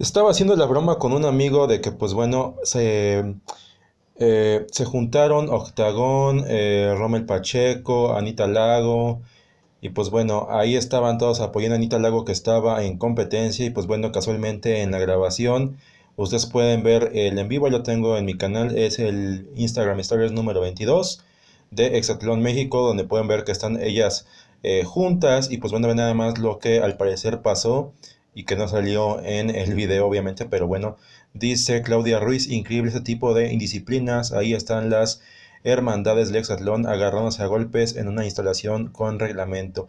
Estaba haciendo la broma con un amigo de que, pues bueno, se, eh, juntaron Octagón, eh, Romel Pacheco, Anita Lago. Y pues bueno, ahí estaban todos apoyando a Anita Lago que estaba en competencia. Y pues bueno, casualmente en la grabación, ustedes pueden ver el en vivo, lo tengo en mi canal, es el Instagram Stories número 22 de Exatlón México, donde pueden ver que están ellas eh, juntas. Y pues bueno, ven nada más lo que al parecer pasó y que no salió en el video obviamente, pero bueno, dice Claudia Ruiz, increíble este tipo de indisciplinas, ahí están las hermandades Lexatlón agarrándose a golpes en una instalación con reglamento.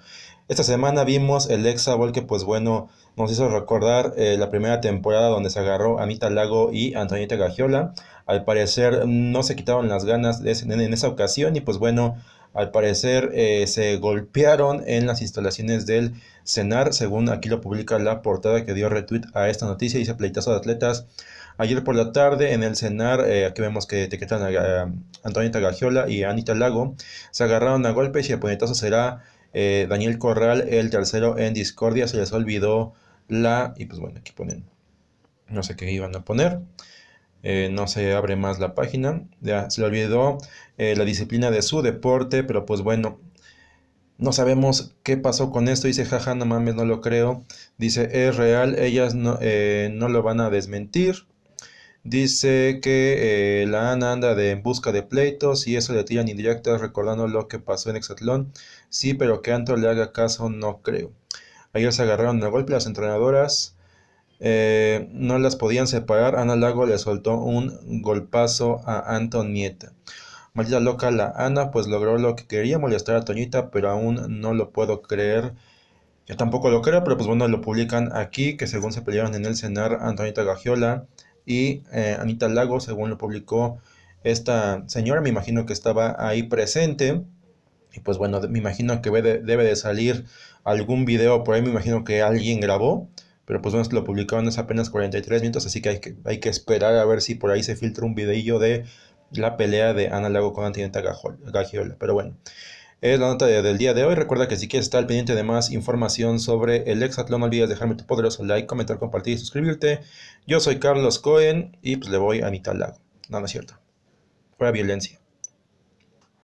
Esta semana vimos el Lexabol que pues bueno nos hizo recordar eh, la primera temporada donde se agarró Anita Lago y Antonieta Gagiola. Al parecer no se quitaron las ganas en esa ocasión y pues bueno al parecer eh, se golpearon en las instalaciones del CENAR, según aquí lo publica la portada que dio retweet a esta noticia, dice pleitazo de atletas. Ayer por la tarde en el CENAR, eh, aquí vemos que tequetan a, a Antonieta Gagiola y Anita Lago, se agarraron a golpes y el puñetazo será eh, Daniel Corral, el tercero en discordia, se les olvidó la... y pues bueno, aquí ponen, no sé qué iban a poner. Eh, no se abre más la página. Ya se le olvidó eh, la disciplina de su deporte, pero pues bueno, no sabemos qué pasó con esto. Dice, jaja, no mames, no lo creo. Dice, es real, ellas no, eh, lo van a desmentir. Dice que la Ana anda de, en busca de pleitos y eso le tiran indirectas recordando lo que pasó en Exatlón. Sí, pero que Anto le haga caso, no creo. Ayer se agarraron de golpe las entrenadoras. Eh, no las podían separar, Ana Lago le soltó un golpazo a Antonieta. Maldita loca la Ana, pues logró lo que quería, molestar a Toñita, pero aún no lo puedo creer. Yo tampoco lo creo, pero pues bueno, lo publican aquí, que según se pelearon en el cenar Antonita Gagiola y eh, Anita Lago, según lo publicó esta señora, me imagino que estaba ahí presente. Y pues bueno, me imagino que debe de salir algún video por ahí, me imagino que alguien grabó pero pues bueno, lo publicaron hace apenas 43 minutos, así que hay, que hay que esperar a ver si por ahí se filtra un videillo de la pelea de Ana Lago con Antineta Gagiola, pero bueno. Es la nota del día de hoy. Recuerda que si quieres estar al pendiente de más información sobre el exatlón no olvides dejarme tu poderoso like, comentar, compartir y suscribirte. Yo soy Carlos Cohen y pues le voy a mitad lago. No, no es cierto. Fue a violencia.